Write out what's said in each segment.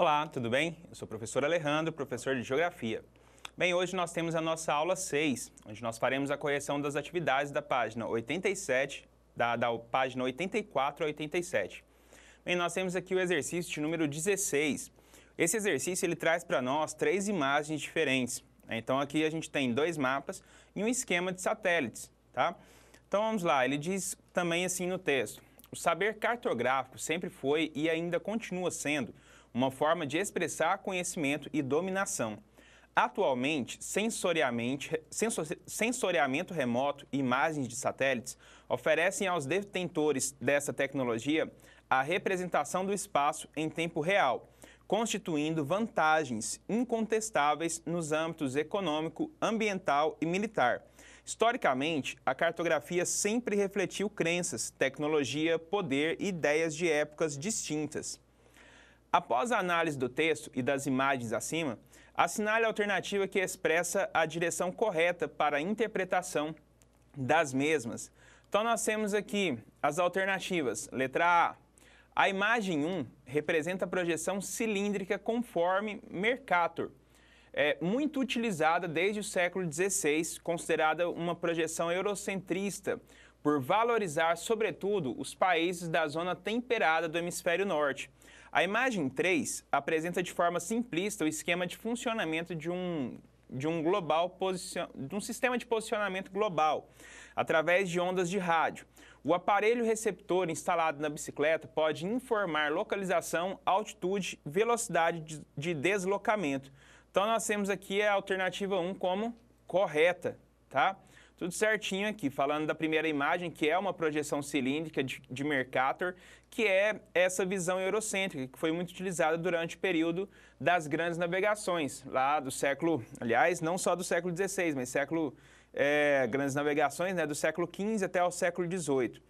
Olá, tudo bem? Eu sou o professor Alejandro, professor de Geografia. Bem, hoje nós temos a nossa aula 6, onde nós faremos a correção das atividades da página 87, da, da página 84 a 87. Bem, nós temos aqui o exercício de número 16. Esse exercício ele traz para nós três imagens diferentes. Né? Então aqui a gente tem dois mapas e um esquema de satélites, tá? Então vamos lá, ele diz também assim no texto: o saber cartográfico sempre foi e ainda continua sendo uma forma de expressar conhecimento e dominação. Atualmente, sensoriamente, sensor, sensoriamento remoto e imagens de satélites oferecem aos detentores dessa tecnologia a representação do espaço em tempo real, constituindo vantagens incontestáveis nos âmbitos econômico, ambiental e militar. Historicamente, a cartografia sempre refletiu crenças, tecnologia, poder e ideias de épocas distintas. Após a análise do texto e das imagens acima, assinale a alternativa que expressa a direção correta para a interpretação das mesmas. Então, nós temos aqui as alternativas. Letra A. A imagem 1 representa a projeção cilíndrica conforme Mercator, é, muito utilizada desde o século XVI, considerada uma projeção eurocentrista, por valorizar, sobretudo, os países da zona temperada do hemisfério norte. A imagem 3 apresenta de forma simplista o esquema de funcionamento de um de um global posicion... de um sistema de posicionamento global através de ondas de rádio. O aparelho receptor instalado na bicicleta pode informar localização, altitude, velocidade de deslocamento. Então nós temos aqui a alternativa 1 como correta, tá? tudo certinho aqui, falando da primeira imagem, que é uma projeção cilíndrica de, de Mercator, que é essa visão eurocêntrica, que foi muito utilizada durante o período das grandes navegações, lá do século, aliás, não só do século XVI, mas século, é, grandes navegações, né, do século XV até o século XVIII.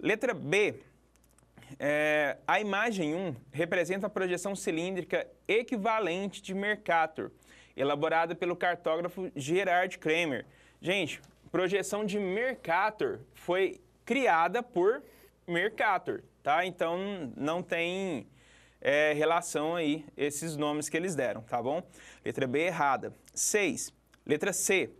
Letra B, é, a imagem 1 representa a projeção cilíndrica equivalente de Mercator, elaborada pelo cartógrafo Gerard Kramer. Gente, projeção de Mercator foi criada por Mercator, tá? Então não tem é, relação aí esses nomes que eles deram, tá bom? Letra B errada. 6. Letra C.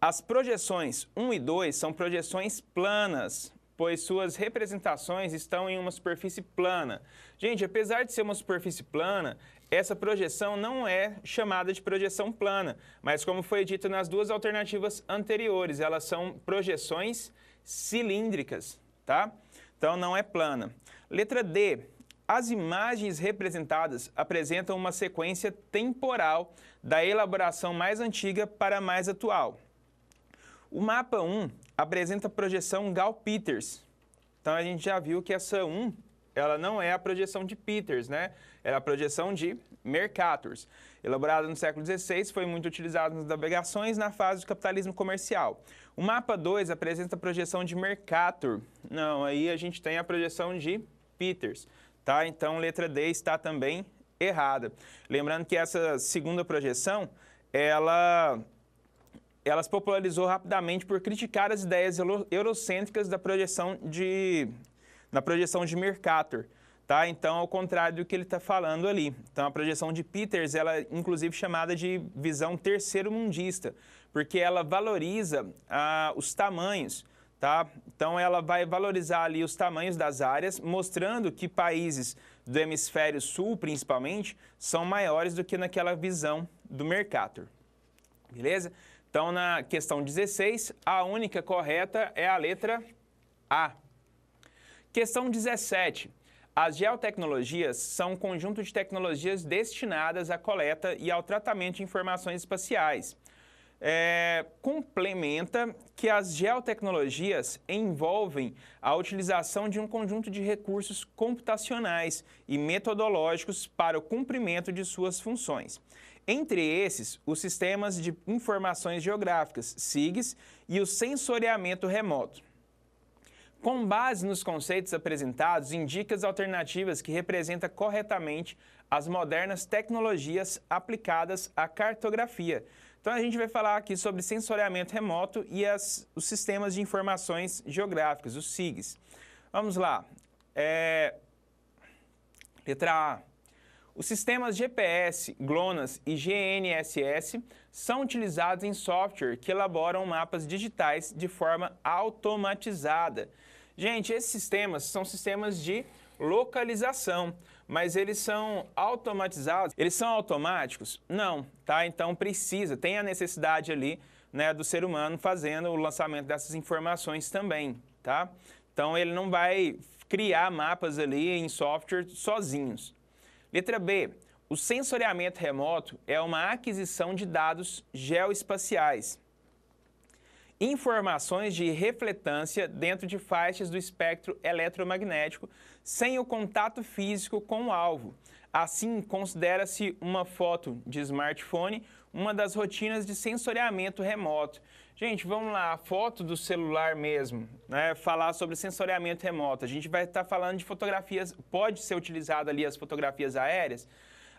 As projeções 1 e 2 são projeções planas pois suas representações estão em uma superfície plana. Gente, apesar de ser uma superfície plana, essa projeção não é chamada de projeção plana, mas como foi dito nas duas alternativas anteriores, elas são projeções cilíndricas, tá? Então não é plana. Letra D. As imagens representadas apresentam uma sequência temporal da elaboração mais antiga para a mais atual. O mapa 1 apresenta a projeção Gall-Peters. Então a gente já viu que essa 1 ela não é a projeção de Peters, né? é a projeção de Mercator. Elaborada no século XVI, foi muito utilizada nas navegações na fase do capitalismo comercial. O mapa 2 apresenta a projeção de Mercator. Não, aí a gente tem a projeção de Peters, tá? Então, letra D está também errada. Lembrando que essa segunda projeção, ela ela se popularizou rapidamente por criticar as ideias eurocêntricas da projeção de, na projeção de Mercator. Tá? Então, ao contrário do que ele está falando ali. Então, a projeção de Peters, ela é inclusive chamada de visão terceiro-mundista, porque ela valoriza ah, os tamanhos, tá? Então, ela vai valorizar ali os tamanhos das áreas, mostrando que países do hemisfério sul, principalmente, são maiores do que naquela visão do Mercator. Beleza? Então, na questão 16, a única correta é a letra A. Questão 17. As geotecnologias são um conjunto de tecnologias destinadas à coleta e ao tratamento de informações espaciais. É, complementa que as geotecnologias envolvem a utilização de um conjunto de recursos computacionais e metodológicos para o cumprimento de suas funções. Entre esses, os sistemas de informações geográficas, SIGs, e o sensoriamento remoto. Com base nos conceitos apresentados, indica as alternativas que representa corretamente as modernas tecnologias aplicadas à cartografia. Então a gente vai falar aqui sobre sensoriamento remoto e as, os sistemas de informações geográficas, os SIGs. Vamos lá. É... Letra A. Os sistemas GPS, GLONASS e GNSS são utilizados em software que elaboram mapas digitais de forma automatizada. Gente, esses sistemas são sistemas de localização, mas eles são automatizados? Eles são automáticos? Não, tá? Então precisa, tem a necessidade ali, né, do ser humano fazendo o lançamento dessas informações também, tá? Então ele não vai criar mapas ali em software sozinhos. Letra B. O sensoriamento remoto é uma aquisição de dados geoespaciais, informações de refletância dentro de faixas do espectro eletromagnético, sem o contato físico com o alvo. Assim, considera-se uma foto de smartphone uma das rotinas de sensoriamento remoto, Gente, vamos lá, a foto do celular mesmo, né? Falar sobre sensoriamento remoto. A gente vai estar tá falando de fotografias, pode ser utilizado ali as fotografias aéreas,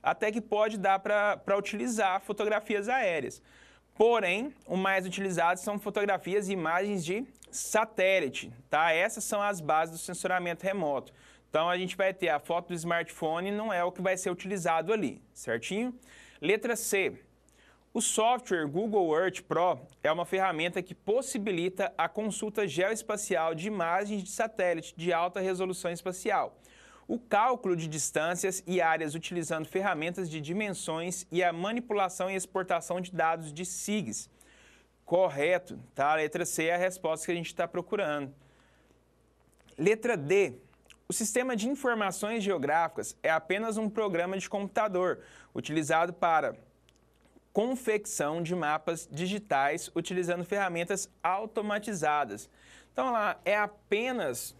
até que pode dar para utilizar fotografias aéreas. Porém, o mais utilizado são fotografias e imagens de satélite, tá? Essas são as bases do sensoriamento remoto. Então, a gente vai ter a foto do smartphone, não é o que vai ser utilizado ali, certinho? Letra C, o software Google Earth Pro é uma ferramenta que possibilita a consulta geoespacial de imagens de satélite de alta resolução espacial, o cálculo de distâncias e áreas utilizando ferramentas de dimensões e a manipulação e exportação de dados de SIGs. Correto, tá? A letra C é a resposta que a gente está procurando. Letra D, o Sistema de Informações Geográficas é apenas um programa de computador utilizado para confecção de mapas digitais utilizando ferramentas automatizadas. Então, lá é apenas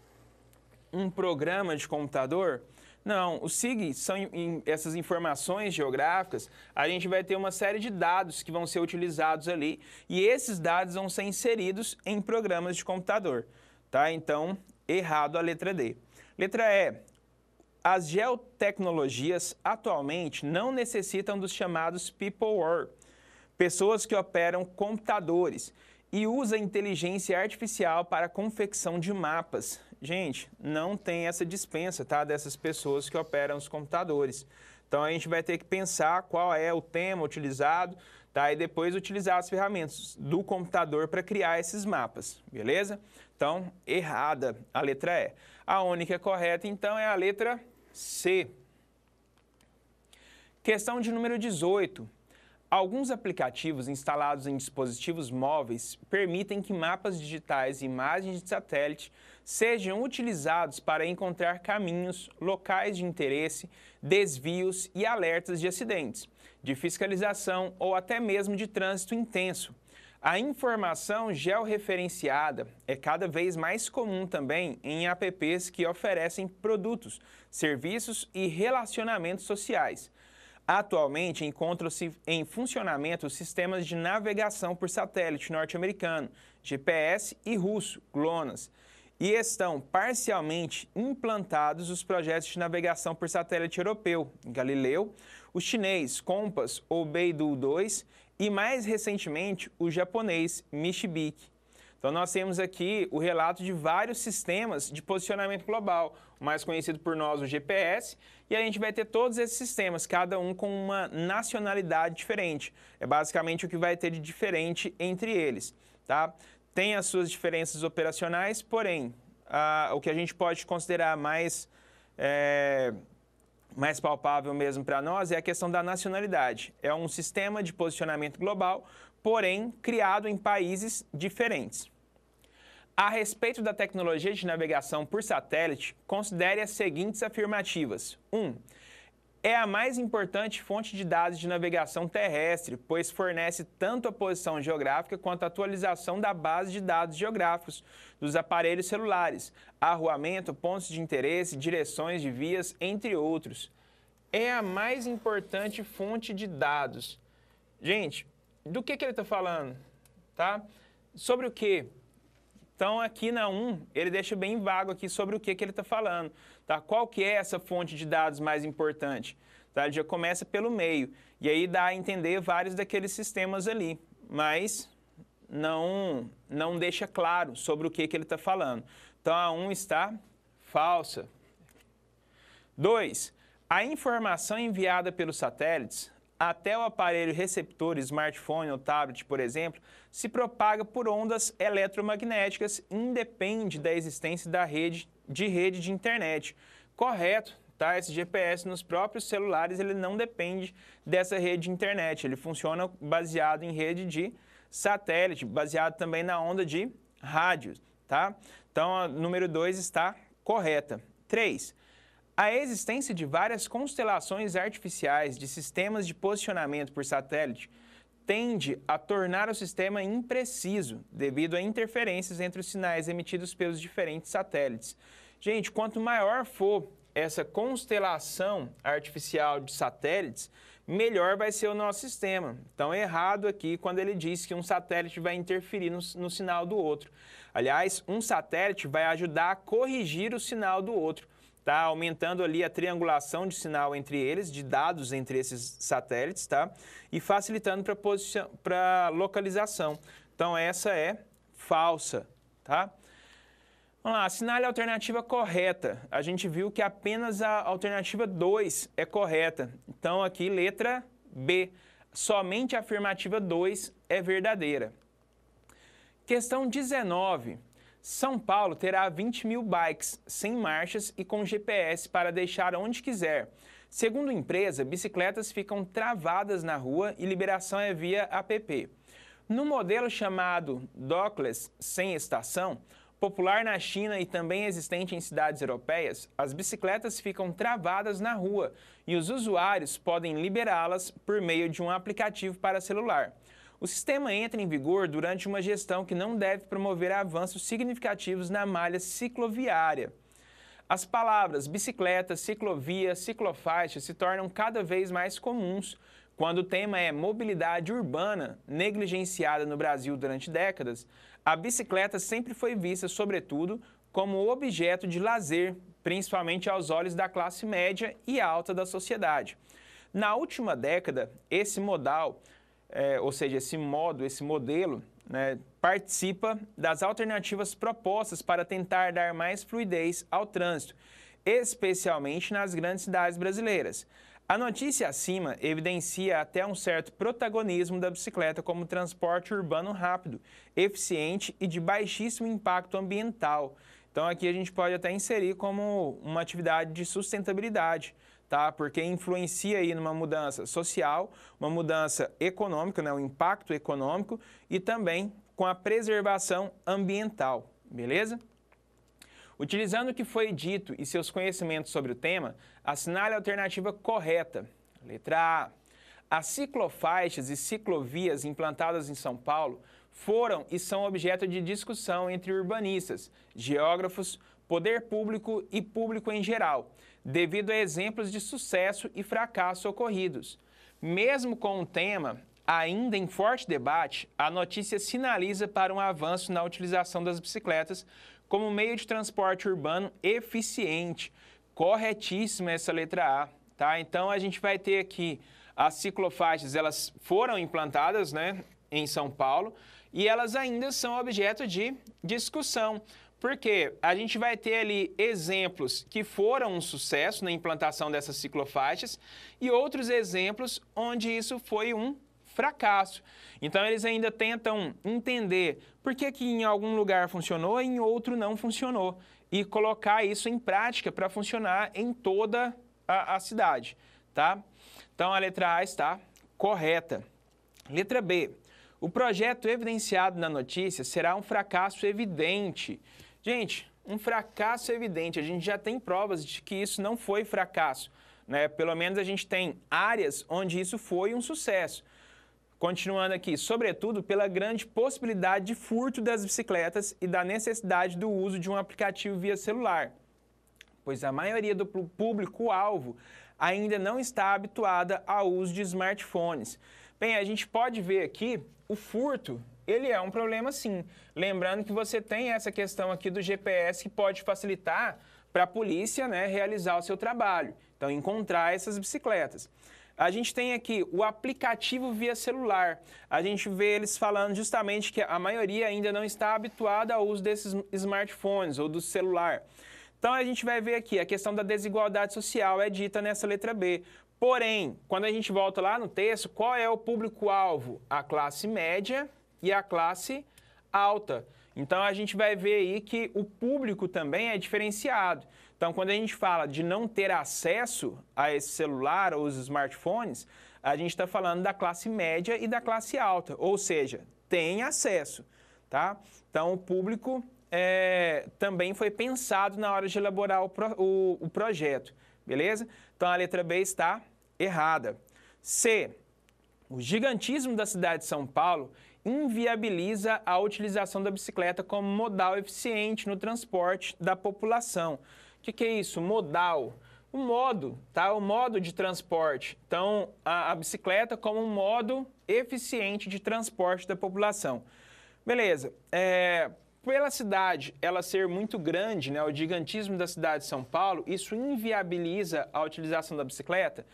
um programa de computador? Não, o SIG são essas informações geográficas, a gente vai ter uma série de dados que vão ser utilizados ali e esses dados vão ser inseridos em programas de computador, tá? Então, errado a letra D. Letra E, as geotecnologias atualmente não necessitam dos chamados people or pessoas que operam computadores e usa inteligência artificial para a confecção de mapas. Gente, não tem essa dispensa, tá? Dessas pessoas que operam os computadores. Então a gente vai ter que pensar qual é o tema utilizado, tá? E depois utilizar as ferramentas do computador para criar esses mapas, beleza? Então, errada a letra E. A única correta então é a letra C. Questão de número 18. Alguns aplicativos instalados em dispositivos móveis permitem que mapas digitais e imagens de satélite sejam utilizados para encontrar caminhos, locais de interesse, desvios e alertas de acidentes, de fiscalização ou até mesmo de trânsito intenso, a informação georreferenciada é cada vez mais comum também em apps que oferecem produtos, serviços e relacionamentos sociais. Atualmente encontram-se em funcionamento sistemas de navegação por satélite norte-americano, GPS e russo, GLONASS, e estão parcialmente implantados os projetos de navegação por satélite europeu, Galileu, o chinês Compass ou Beidou 2 e mais recentemente o japonês Mishibiki. Então nós temos aqui o relato de vários sistemas de posicionamento global, o mais conhecido por nós o GPS, e a gente vai ter todos esses sistemas, cada um com uma nacionalidade diferente. É basicamente o que vai ter de diferente entre eles, tá? Tem as suas diferenças operacionais, porém, a, o que a gente pode considerar mais é, mais palpável mesmo para nós é a questão da nacionalidade. É um sistema de posicionamento global, porém criado em países diferentes. A respeito da tecnologia de navegação por satélite, considere as seguintes afirmativas: 1. Um, é a mais importante fonte de dados de navegação terrestre, pois fornece tanto a posição geográfica quanto a atualização da base de dados geográficos dos aparelhos celulares, arruamento, pontos de interesse, direções de vias, entre outros. É a mais importante fonte de dados. Gente, do que, que ele está falando? Tá? Sobre o que? Então, aqui na 1, ele deixa bem vago aqui sobre o que, que ele está falando. Tá? Qual que é essa fonte de dados mais importante? Tá? Ele já começa pelo meio. E aí dá a entender vários daqueles sistemas ali, mas não, não deixa claro sobre o que, que ele está falando. Então, a 1 um está falsa. 2. A informação enviada pelos satélites até o aparelho receptor, smartphone ou tablet, por exemplo, se propaga por ondas eletromagnéticas, independe da existência da rede de rede de internet. Correto, tá? Esse GPS nos próprios celulares, ele não depende dessa rede de internet, ele funciona baseado em rede de satélite, baseado também na onda de rádio, tá? Então, a número 2 está correta. 3. A existência de várias constelações artificiais de sistemas de posicionamento por satélite tende a tornar o sistema impreciso devido a interferências entre os sinais emitidos pelos diferentes satélites. Gente, quanto maior for essa constelação artificial de satélites, melhor vai ser o nosso sistema. Então, errado aqui quando ele diz que um satélite vai interferir no, no sinal do outro. Aliás, um satélite vai ajudar a corrigir o sinal do outro tá? Aumentando ali a triangulação de sinal entre eles, de dados entre esses satélites, tá? E facilitando para posição, para localização. Então essa é falsa, tá? Vamos lá, assinale a alternativa correta. A gente viu que apenas a alternativa 2 é correta. Então aqui letra B. Somente a afirmativa 2 é verdadeira. Questão 19. São Paulo terá 20 mil bikes sem marchas e com GPS para deixar onde quiser. Segundo a empresa, bicicletas ficam travadas na rua e liberação é via app. No modelo chamado Dockless sem estação, popular na China e também existente em cidades europeias, as bicicletas ficam travadas na rua e os usuários podem liberá-las por meio de um aplicativo para celular. O sistema entra em vigor durante uma gestão que não deve promover avanços significativos na malha cicloviária. As palavras bicicleta, ciclovia, ciclofaixa se tornam cada vez mais comuns quando o tema é mobilidade urbana, negligenciada no Brasil durante décadas. A bicicleta sempre foi vista, sobretudo, como objeto de lazer, principalmente aos olhos da classe média e alta da sociedade. Na última década, esse modal é, ou seja, esse modo, esse modelo, né, participa das alternativas propostas para tentar dar mais fluidez ao trânsito, especialmente nas grandes cidades brasileiras. A notícia acima evidencia até um certo protagonismo da bicicleta como transporte urbano rápido, eficiente e de baixíssimo impacto ambiental. Então aqui a gente pode até inserir como uma atividade de sustentabilidade, tá? Porque influencia aí numa mudança social, uma mudança econômica, né? O impacto econômico e também com a preservação ambiental, beleza? Utilizando o que foi dito e seus conhecimentos sobre o tema, assinale a alternativa correta. Letra A. As ciclofaixas e ciclovias implantadas em São Paulo foram e são objeto de discussão entre urbanistas, geógrafos, poder público e público em geral, devido a exemplos de sucesso e fracasso ocorridos. Mesmo com o tema ainda em forte debate, a notícia sinaliza para um avanço na utilização das bicicletas como meio de transporte urbano eficiente. Corretíssima essa letra A, tá? Então a gente vai ter aqui as ciclofaixas, elas foram implantadas, né, em São Paulo, e elas ainda são objeto de discussão. Porque a gente vai ter ali exemplos que foram um sucesso na implantação dessas ciclofaixas e outros exemplos onde isso foi um fracasso. Então eles ainda tentam entender por que, que em algum lugar funcionou e em outro não funcionou e colocar isso em prática para funcionar em toda a, a cidade, tá? Então a letra A está correta. Letra B. O projeto evidenciado na notícia será um fracasso evidente Gente, um fracasso evidente. A gente já tem provas de que isso não foi fracasso. Né? Pelo menos a gente tem áreas onde isso foi um sucesso. Continuando aqui, sobretudo pela grande possibilidade de furto das bicicletas e da necessidade do uso de um aplicativo via celular, pois a maioria do público-alvo ainda não está habituada ao uso de smartphones. Bem, a gente pode ver aqui o furto ele é um problema sim. Lembrando que você tem essa questão aqui do GPS que pode facilitar para a polícia né, realizar o seu trabalho. Então, encontrar essas bicicletas. A gente tem aqui o aplicativo via celular. A gente vê eles falando justamente que a maioria ainda não está habituada ao uso desses smartphones ou do celular. Então a gente vai ver aqui a questão da desigualdade social é dita nessa letra B. Porém, quando a gente volta lá no texto, qual é o público-alvo? A classe média e a classe alta. Então a gente vai ver aí que o público também é diferenciado. Então, quando a gente fala de não ter acesso a esse celular ou os smartphones, a gente está falando da classe média e da classe alta, ou seja, tem acesso, tá? Então, o público é, também foi pensado na hora de elaborar o, pro, o, o projeto, beleza? Então, a letra B está errada. C. O gigantismo da cidade de São Paulo inviabiliza a utilização da bicicleta como modal eficiente no transporte da população. O que, que, é isso? Modal. O modo, tá? O modo de transporte. Então, a, a bicicleta como um modo eficiente de transporte da população. Beleza. É, pela cidade ela ser muito grande, né, o gigantismo da cidade de São Paulo, isso inviabiliza a utilização da bicicleta?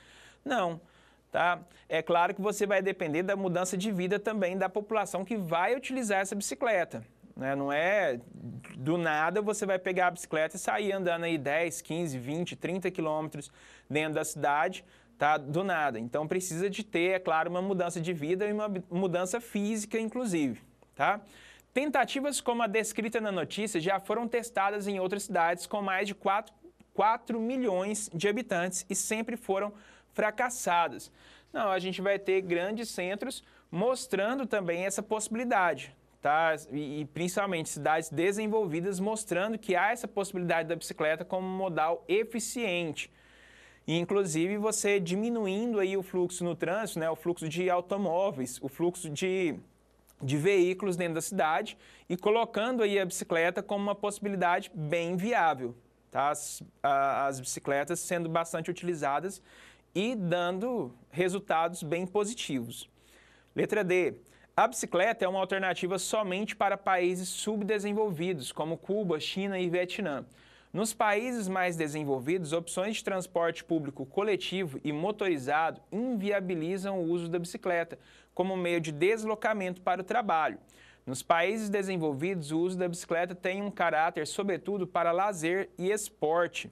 Não. Não. Tá? É claro que você vai depender da mudança de vida também da população que vai utilizar essa bicicleta. Né? Não é do nada você vai pegar a bicicleta e sair andando aí 10, 15, 20, 30 quilômetros dentro da cidade, tá? Do nada. Então precisa de ter, é claro, uma mudança de vida e uma mudança física, inclusive, tá? Tentativas como a descrita na notícia já foram testadas em outras cidades com mais de 4, 4 milhões de habitantes e sempre foram fracassadas. Não, a gente vai ter grandes centros mostrando também essa possibilidade. Tá? E, e principalmente cidades desenvolvidas mostrando que há essa possibilidade da bicicleta como modal eficiente. E, inclusive você diminuindo aí o fluxo no trânsito, né, o fluxo de automóveis, o fluxo de, de veículos dentro da cidade e colocando aí a bicicleta como uma possibilidade bem viável, tá? As, a, as bicicletas sendo bastante utilizadas e dando resultados bem positivos. Letra D. A bicicleta é uma alternativa somente para países subdesenvolvidos, como Cuba, China e Vietnã. Nos países mais desenvolvidos, opções de transporte público coletivo e motorizado inviabilizam o uso da bicicleta como meio de deslocamento para o trabalho. Nos países desenvolvidos, o uso da bicicleta tem um caráter, sobretudo, para lazer e esporte.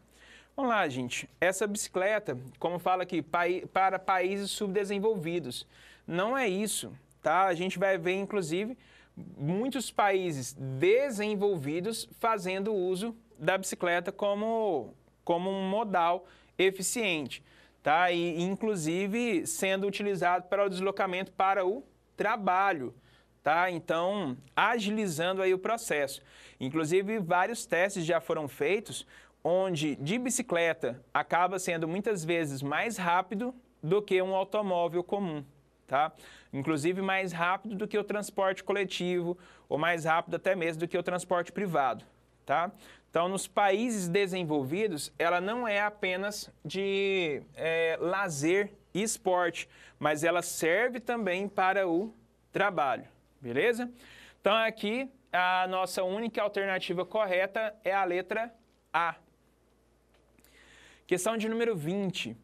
Vamos lá, gente. Essa bicicleta, como fala aqui, para países subdesenvolvidos. Não é isso, tá? A gente vai ver, inclusive, muitos países desenvolvidos fazendo uso da bicicleta como, como um modal eficiente, tá? E, inclusive, sendo utilizado para o deslocamento para o trabalho tá? Então, agilizando aí o processo. Inclusive, vários testes já foram feitos onde de bicicleta acaba sendo muitas vezes mais rápido do que um automóvel comum, tá? Inclusive mais rápido do que o transporte coletivo ou mais rápido até mesmo do que o transporte privado, tá? Então, nos países desenvolvidos, ela não é apenas de é, lazer e esporte, mas ela serve também para o trabalho, beleza? Então, aqui a nossa única alternativa correta é a letra A. Questão de número 20.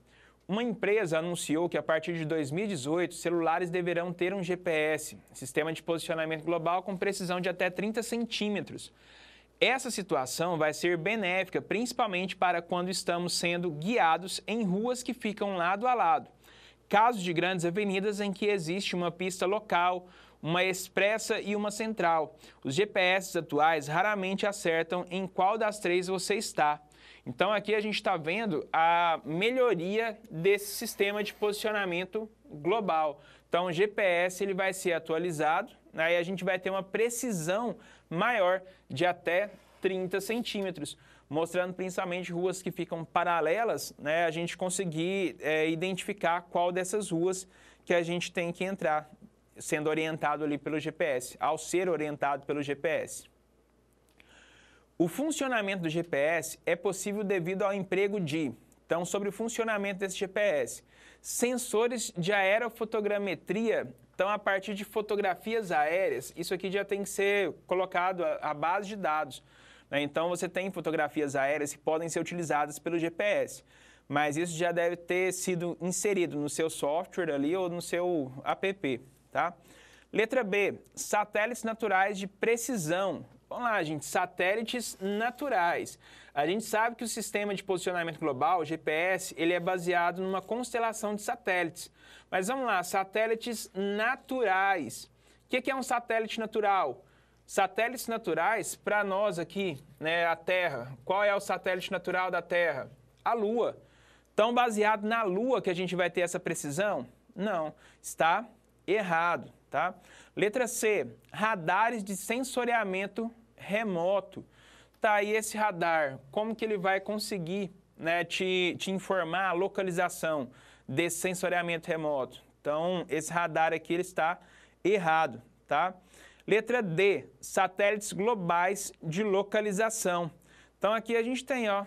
Uma empresa anunciou que a partir de 2018 celulares deverão ter um GPS, sistema de posicionamento global com precisão de até 30 centímetros. Essa situação vai ser benéfica principalmente para quando estamos sendo guiados em ruas que ficam lado a lado. Casos de grandes avenidas em que existe uma pista local, uma expressa e uma central. Os GPS atuais raramente acertam em qual das três você está. Então aqui a gente está vendo a melhoria desse sistema de posicionamento global. Então o GPS ele vai ser atualizado, aí né? a gente vai ter uma precisão maior de até 30 centímetros, mostrando principalmente ruas que ficam paralelas, né, a gente conseguir é, identificar qual dessas ruas que a gente tem que entrar, sendo orientado ali pelo GPS, ao ser orientado pelo GPS. O funcionamento do GPS é possível devido ao emprego de. Então, sobre o funcionamento desse GPS, sensores de aerofotogrametria. Então, a partir de fotografias aéreas, isso aqui já tem que ser colocado à base de dados. Né? Então, você tem fotografias aéreas que podem ser utilizadas pelo GPS mas isso já deve ter sido inserido no seu software ali ou no seu app, tá? Letra B, satélites naturais de precisão. Vamos lá, gente, satélites naturais. A gente sabe que o sistema de posicionamento global, GPS, ele é baseado numa constelação de satélites. Mas vamos lá, satélites naturais. O que é um satélite natural? Satélites naturais, para nós aqui, né, a Terra, qual é o satélite natural da Terra? A Lua. Tão baseado na Lua que a gente vai ter essa precisão? Não, está errado, tá? Letra C, radares de sensoriamento remoto. Tá aí esse radar, como que ele vai conseguir né, te, te informar a localização desse sensoriamento remoto? Então, esse radar aqui ele está errado, tá? Letra D, satélites globais de localização. Então, aqui a gente tem, ó,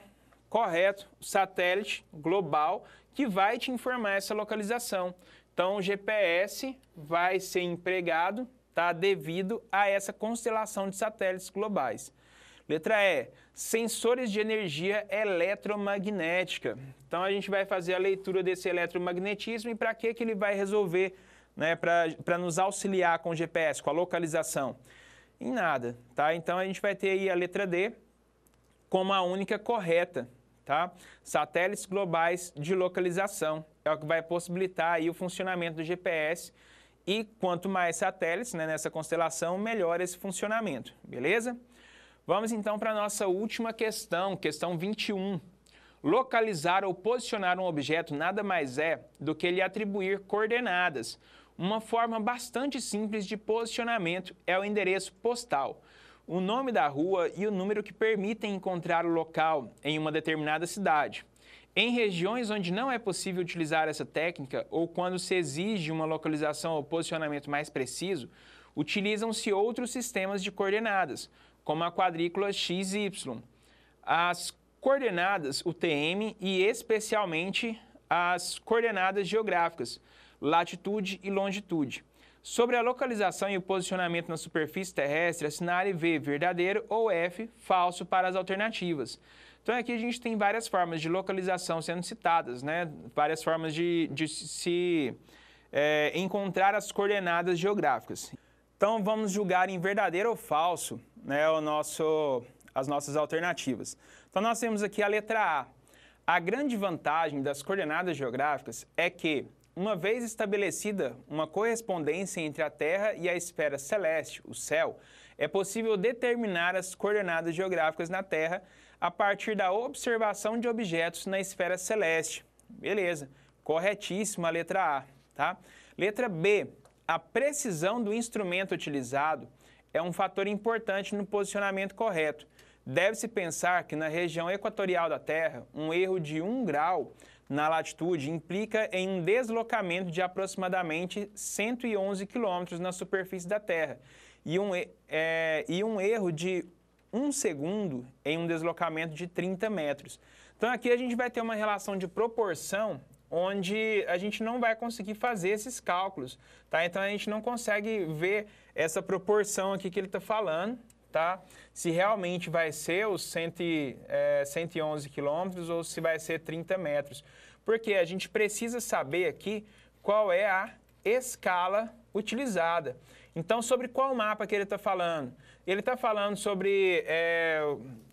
correto, satélite global que vai te informar essa localização. Então, o GPS vai ser empregado tá? devido a essa constelação de satélites globais. Letra E, sensores de energia eletromagnética. Então a gente vai fazer a leitura desse eletromagnetismo e para que, que ele vai resolver, né, para nos auxiliar com o GPS, com a localização? Em nada, tá? Então a gente vai ter aí a letra D como a única correta, tá? Satélites globais de localização é o que vai possibilitar aí o funcionamento do GPS e quanto mais satélites né, nessa constelação, melhor esse funcionamento, beleza? Vamos então para a nossa última questão, questão 21. Localizar ou posicionar um objeto nada mais é do que lhe atribuir coordenadas. Uma forma bastante simples de posicionamento é o endereço postal o nome da rua e o número que permitem encontrar o local em uma determinada cidade. Em regiões onde não é possível utilizar essa técnica ou quando se exige uma localização ou posicionamento mais preciso, utilizam-se outros sistemas de coordenadas, como a quadrícula XY. As coordenadas UTM e especialmente as coordenadas geográficas, latitude e longitude. Sobre a localização e o posicionamento na superfície terrestre, assinale V verdadeiro ou F falso para as alternativas. Então aqui a gente tem várias formas de localização sendo citadas, né? várias formas de, de se é, encontrar as coordenadas geográficas. Então vamos julgar em verdadeiro ou falso né, o nosso, as nossas alternativas. Então nós temos aqui a letra A. A grande vantagem das coordenadas geográficas é que, uma vez estabelecida uma correspondência entre a Terra e a esfera celeste, o céu, é possível determinar as coordenadas geográficas na Terra a partir da observação de objetos na esfera celeste. Beleza, corretíssima a letra A, tá? Letra B, a precisão do instrumento utilizado é um fator importante no posicionamento correto. Deve-se pensar que na região equatorial da Terra, um erro de 1 grau na latitude implica em um deslocamento de aproximadamente 111 quilômetros na superfície da Terra e um, é, e um erro de um segundo em um deslocamento de 30 metros. Então aqui a gente vai ter uma relação de proporção onde a gente não vai conseguir fazer esses cálculos, tá? Então a gente não consegue ver essa proporção aqui que ele está falando, tá? Se realmente vai ser os 100, é, 111 quilômetros ou se vai ser 30 metros. Porque a gente precisa saber aqui qual é a escala utilizada. Então, sobre qual mapa que ele está falando? ele está falando sobre, é,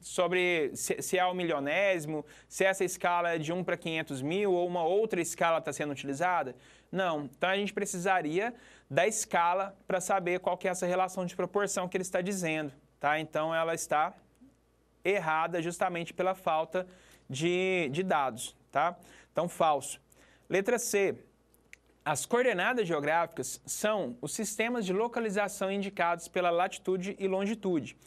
sobre se, se, é o milionésimo, se essa escala é de 1 para 500 mil ou uma outra escala está sendo utilizada? Não. Então, a gente precisaria da escala para saber qual que é essa relação de proporção que ele está dizendo. Tá? Então, ela está errada justamente pela falta de, de dados. Tá? Então, falso. Letra C. As coordenadas geográficas são os sistemas de localização indicados pela latitude e longitude.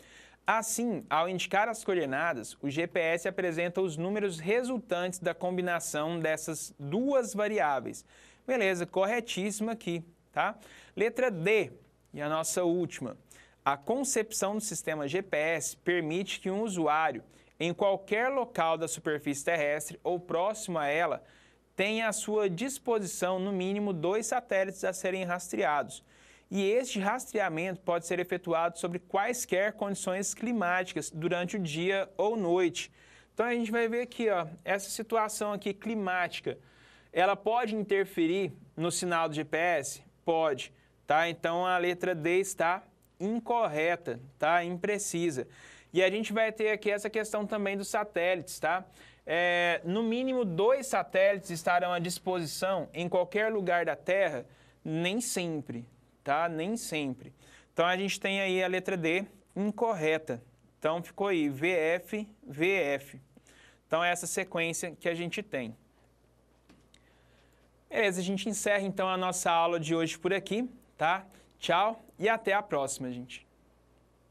Assim, ao indicar as coordenadas, o GPS apresenta os números resultantes da combinação dessas duas variáveis. Beleza, corretíssima aqui, tá? Letra D, e a nossa última. A concepção do sistema GPS permite que um usuário, em qualquer local da superfície terrestre ou próximo a ela, tem à sua disposição no mínimo dois satélites a serem rastreados. E este rastreamento pode ser efetuado sobre quaisquer condições climáticas durante o dia ou noite. Então a gente vai ver aqui, ó, essa situação aqui climática, ela pode interferir no sinal do GPS? Pode, tá? Então a letra D está incorreta, tá? Imprecisa. E a gente vai ter aqui essa questão também dos satélites, tá? é, no mínimo dois satélites estarão à disposição em qualquer lugar da Terra? Nem sempre, tá? Nem sempre. Então a gente tem aí a letra D incorreta. Então ficou aí VF, VF. Então é essa sequência que a gente tem. Beleza, a gente encerra então a nossa aula de hoje por aqui, tá? Tchau e até a próxima, gente.